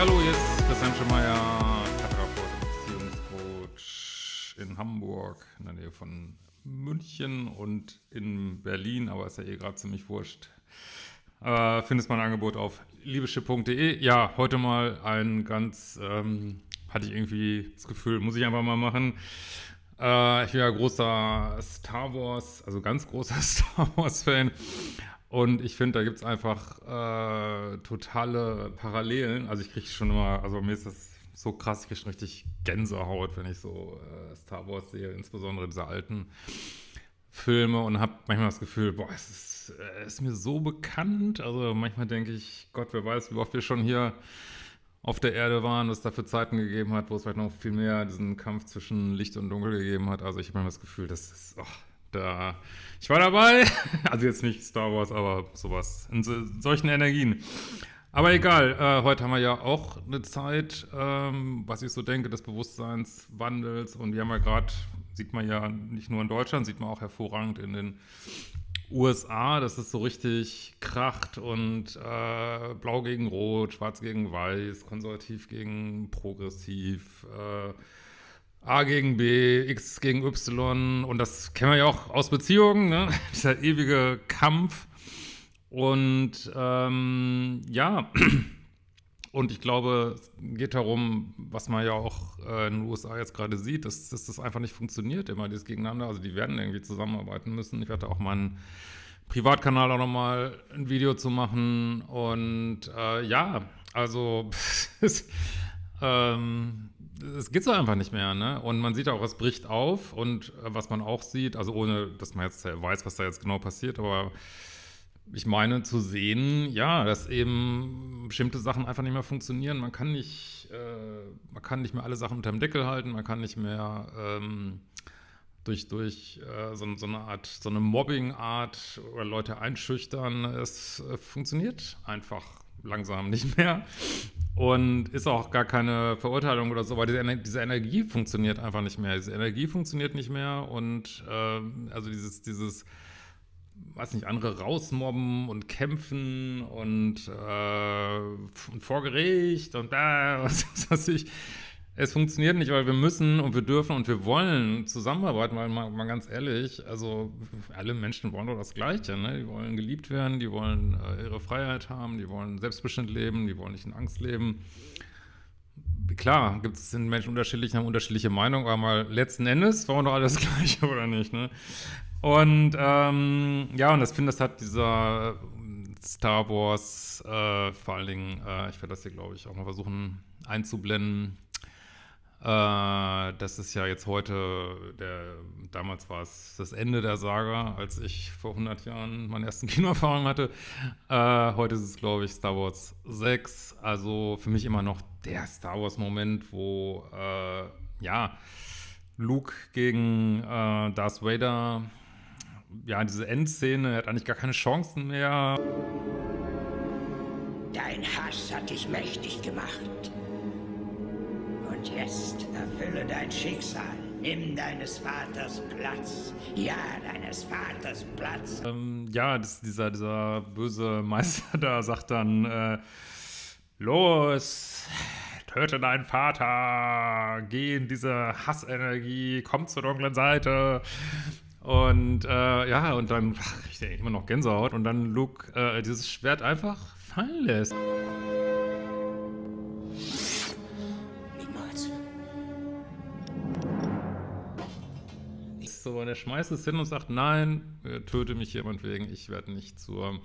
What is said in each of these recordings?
hallo, hier ist Christian Schemeier, Therapeut, Beziehungscoach in Hamburg, in der Nähe von München und in Berlin, aber ist ja eh gerade ziemlich wurscht. Äh, findest mein Angebot auf liebeschipp.de. Ja, heute mal ein ganz, ähm, hatte ich irgendwie das Gefühl, muss ich einfach mal machen. Äh, ich bin ja großer Star Wars, also ganz großer Star Wars-Fan. Und ich finde, da gibt es einfach äh, totale Parallelen. Also ich kriege schon immer, also mir ist das so krass, ich kriege schon richtig Gänsehaut, wenn ich so äh, Star Wars sehe, insbesondere diese alten Filme und habe manchmal das Gefühl, boah, es ist, äh, ist mir so bekannt. Also manchmal denke ich, Gott, wer weiß, wie oft wir schon hier auf der Erde waren, was es dafür Zeiten gegeben hat, wo es vielleicht noch viel mehr diesen Kampf zwischen Licht und Dunkel gegeben hat. Also ich habe manchmal das Gefühl, das ist, oh, da, ich war dabei. Also jetzt nicht Star Wars, aber sowas. In so, solchen Energien. Aber mhm. egal, äh, heute haben wir ja auch eine Zeit, ähm, was ich so denke, des Bewusstseinswandels. Und wir haben ja gerade, sieht man ja nicht nur in Deutschland, sieht man auch hervorragend in den USA, dass es so richtig kracht und äh, blau gegen rot, schwarz gegen weiß, konservativ gegen progressiv. Äh, A gegen B, X gegen Y und das kennen wir ja auch aus Beziehungen, ne? dieser ewige Kampf. Und ähm, ja, und ich glaube, es geht darum, was man ja auch äh, in den USA jetzt gerade sieht, dass, dass, das einfach nicht funktioniert, immer dieses Gegeneinander. Also die werden irgendwie zusammenarbeiten müssen. Ich werde auch meinen Privatkanal auch nochmal ein Video zu machen. Und äh, ja, also ähm, es geht so einfach nicht mehr, ne? Und man sieht auch, es bricht auf und äh, was man auch sieht, also ohne, dass man jetzt weiß, was da jetzt genau passiert, aber ich meine zu sehen, ja, dass eben bestimmte Sachen einfach nicht mehr funktionieren. Man kann nicht, äh, man kann nicht mehr alle Sachen unter dem Deckel halten, man kann nicht mehr ähm, durch, durch äh, so, so, eine Art, so eine Mobbing-Art oder Leute einschüchtern. Es äh, funktioniert einfach langsam nicht mehr. Und ist auch gar keine Verurteilung oder so, weil diese, Energie funktioniert einfach nicht mehr. Diese Energie funktioniert nicht mehr und äh, also dieses, dieses, weiß nicht, andere rausmobben und kämpfen und, äh, vor Gericht und da, was weiß ich es funktioniert nicht, weil wir müssen und wir dürfen und wir wollen zusammenarbeiten, weil mal, mal ganz ehrlich, also alle Menschen wollen doch das Gleiche, ne? Die wollen geliebt werden, die wollen äh, ihre Freiheit haben, die wollen selbstbestimmt leben, die wollen nicht in Angst leben. Klar, gibt es Menschen unterschiedlich, haben unterschiedliche Meinungen, aber letzten Endes wollen doch alle das Gleiche, oder nicht, ne? Und ähm, ja, und das finde das hat dieser äh, Star Wars äh, vor allen Dingen, äh, ich werde das hier, glaube ich, auch mal versuchen einzublenden. Äh, das ist ja jetzt heute, der, damals war es das Ende der Saga, als ich vor 100 Jahren meine ersten Kinoerfahrungen hatte. Äh, heute ist es, glaube ich, Star Wars 6. Also für mich immer noch der Star Wars-Moment, wo, äh, ja, Luke gegen äh, Darth Vader, ja, diese Endszene, er hat eigentlich gar keine Chancen mehr. Dein Hass hat dich mächtig gemacht. Und jetzt erfülle dein Schicksal. Nimm deines Vaters Platz. Ja, deines Vaters Platz. Ähm, ja, das, dieser, dieser böse Meister da sagt dann, äh, los, töte deinen Vater, geh in diese Hassenergie, komm zur dunklen Seite. Und äh, ja, und dann, ach, ich denke immer noch Gänsehaut, und dann Luke äh, dieses Schwert einfach fallen lässt. ist. So, und er schmeißt es hin und sagt, nein, äh, töte mich jemand wegen, ich werde nicht zur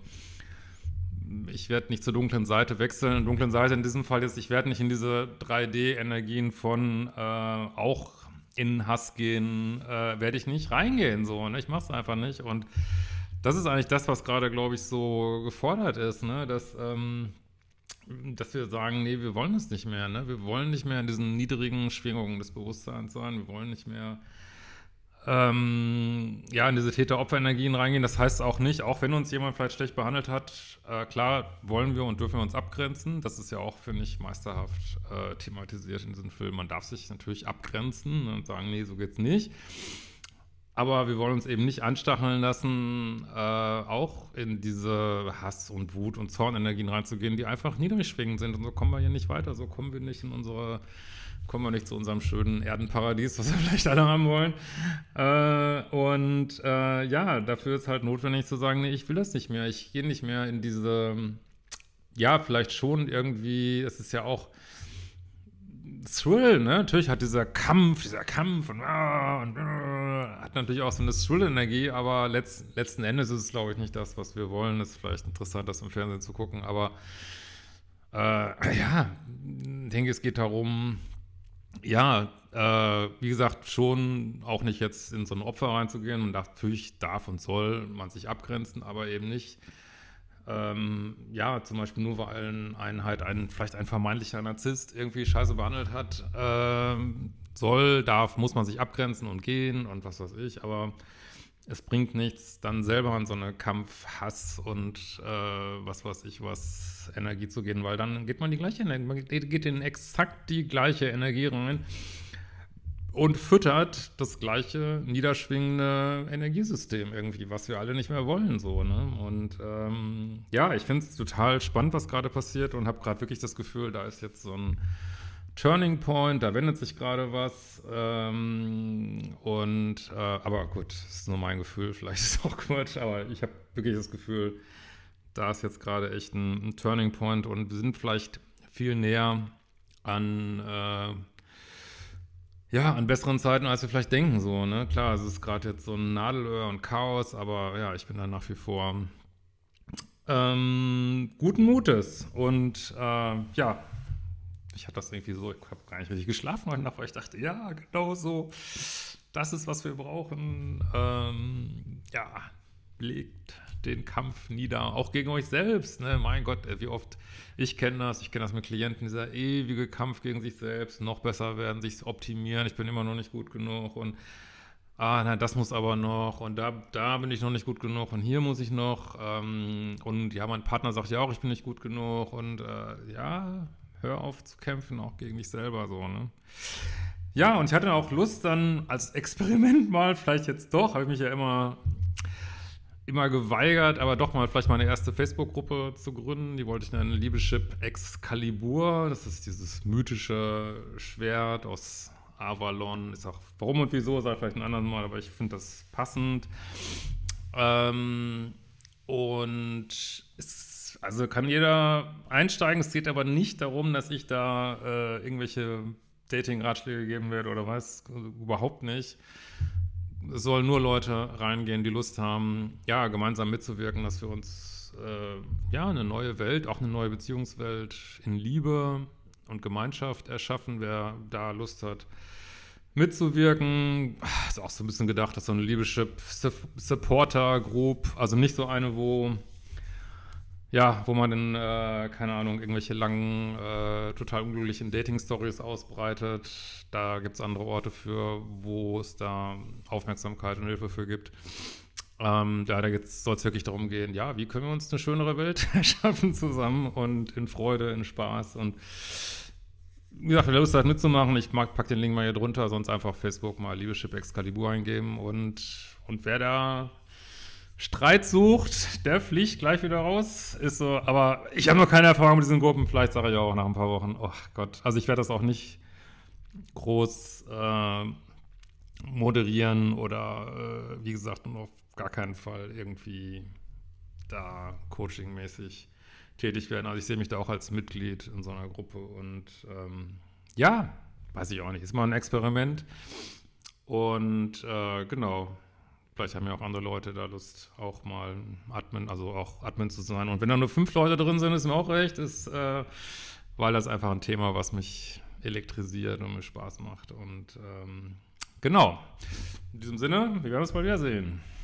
ich werde nicht zur dunklen Seite wechseln. Dunklen Seite in diesem Fall ist, ich werde nicht in diese 3D-Energien von äh, auch in Hass gehen, äh, werde ich nicht reingehen. So, ne? Ich mache es einfach nicht. Und das ist eigentlich das, was gerade, glaube ich, so gefordert ist, ne? dass, ähm, dass wir sagen, nee, wir wollen es nicht mehr. Ne? Wir wollen nicht mehr in diesen niedrigen Schwingungen des Bewusstseins sein. Wir wollen nicht mehr ähm, ja, in diese Täter-Opfer-Energien reingehen. Das heißt auch nicht, auch wenn uns jemand vielleicht schlecht behandelt hat, äh, klar wollen wir und dürfen wir uns abgrenzen. Das ist ja auch, finde ich, meisterhaft äh, thematisiert in diesem Film. Man darf sich natürlich abgrenzen und sagen, nee, so geht's nicht. Aber wir wollen uns eben nicht anstacheln lassen, äh, auch in diese Hass und Wut und Zornenergien reinzugehen, die einfach niedrigschwingend sind. Und so kommen wir hier nicht weiter, so kommen wir nicht in unsere, kommen wir nicht zu unserem schönen Erdenparadies, was wir vielleicht alle haben wollen. Äh, und äh, ja, dafür ist halt notwendig zu sagen, nee, ich will das nicht mehr, ich gehe nicht mehr in diese, ja, vielleicht schon irgendwie, es ist ja auch Thrill, ne? Natürlich hat dieser Kampf, dieser Kampf und, ah, und ah, hat natürlich auch so eine Thrill-Energie, aber letzt, letzten Endes ist es, glaube ich, nicht das, was wir wollen. Es ist vielleicht interessant, das im Fernsehen zu gucken, aber äh, ja, ich denke, es geht darum, ja, äh, wie gesagt, schon auch nicht jetzt in so ein Opfer reinzugehen. Und natürlich darf und soll man sich abgrenzen, aber eben nicht ähm, ja, zum Beispiel nur weil einen halt ein, vielleicht ein vermeintlicher Narzisst irgendwie scheiße behandelt hat, ähm, soll, darf, muss man sich abgrenzen und gehen und was weiß ich, aber es bringt nichts, dann selber in so eine Kampf, Hass und äh, was weiß ich was Energie zu gehen, weil dann geht man die gleiche Energie, man geht in exakt die gleiche Energie rein und füttert das gleiche niederschwingende Energiesystem irgendwie, was wir alle nicht mehr wollen so. Ne? Und ähm, ja, ich finde es total spannend, was gerade passiert und habe gerade wirklich das Gefühl, da ist jetzt so ein Turning Point, da wendet sich gerade was. Ähm, und äh, aber gut, ist nur mein Gefühl, vielleicht ist es auch Quatsch, aber ich habe wirklich das Gefühl, da ist jetzt gerade echt ein, ein, Turning Point und wir sind vielleicht viel näher an äh, ja, an besseren Zeiten, als wir vielleicht denken, so, ne? Klar, es ist gerade jetzt so ein Nadelöhr und Chaos, aber ja, ich bin da nach wie vor ähm, guten Mutes. Und äh, ja, ich hatte das irgendwie so, ich habe gar nicht richtig geschlafen heute Nacht, weil ich dachte, ja, genau so, das ist, was wir brauchen. Ähm, ja, legt den Kampf nieder, auch gegen euch selbst. Ne? Mein Gott, äh, wie oft, ich kenne das, ich kenne das mit Klienten, dieser ewige Kampf gegen sich selbst, noch besser werden, sich optimieren, ich bin immer noch nicht gut genug und ah, na, das muss aber noch und da, da bin ich noch nicht gut genug und hier muss ich noch ähm, und ja, mein Partner sagt ja auch, ich bin nicht gut genug und äh, ja, hör auf zu kämpfen, auch gegen dich selber so, ne? Ja, und ich hatte auch Lust, dann als Experiment mal, vielleicht jetzt doch, habe ich mich ja immer immer geweigert, aber doch mal vielleicht meine erste Facebook-Gruppe zu gründen. Die wollte ich nennen Liebeschip Excalibur. Das ist dieses mythische Schwert aus Avalon. Ist auch warum und wieso, sei vielleicht ein anderes Mal, aber ich finde das passend. Ähm, und es, also kann jeder einsteigen. Es geht aber nicht darum, dass ich da äh, irgendwelche Dating-Ratschläge geben werde oder was. überhaupt nicht es sollen nur Leute reingehen, die Lust haben, ja, gemeinsam mitzuwirken, dass wir uns äh, ja eine neue Welt, auch eine neue Beziehungswelt in Liebe und Gemeinschaft erschaffen, wer da Lust hat mitzuwirken. Ist auch so ein bisschen gedacht, dass so eine Liebeschip Supporter Group, also nicht so eine, wo ja, wo man dann, äh, keine Ahnung, irgendwelche langen, äh, total unglücklichen Dating-Stories ausbreitet. Da gibt es andere Orte für, wo es da Aufmerksamkeit und Hilfe für gibt. Ähm, ja, da soll es wirklich darum gehen, ja, wie können wir uns eine schönere Welt erschaffen zusammen und in Freude, in Spaß und wie gesagt, wer Lust hat mitzumachen, ich mag, pack den Link mal hier drunter, sonst einfach Facebook mal Liebeschip Excalibur eingeben und, und wer da Streit sucht, der fliegt gleich wieder raus. Ist so, aber ich habe noch keine Erfahrung mit diesen Gruppen. Vielleicht sage ich auch nach ein paar Wochen, oh Gott, also ich werde das auch nicht groß äh, moderieren oder äh, wie gesagt, auf gar keinen Fall irgendwie da coachingmäßig tätig werden. Also ich sehe mich da auch als Mitglied in so einer Gruppe und ähm, ja, weiß ich auch nicht. Ist mal ein Experiment. Und äh, genau, Vielleicht haben ja auch andere Leute da Lust, auch mal Admin, also auch Admin zu sein. Und wenn da nur fünf Leute drin sind, ist mir auch recht, ist, äh, weil das einfach ein Thema, was mich elektrisiert und mir Spaß macht. Und ähm, genau, in diesem Sinne, wir werden uns bald wiedersehen.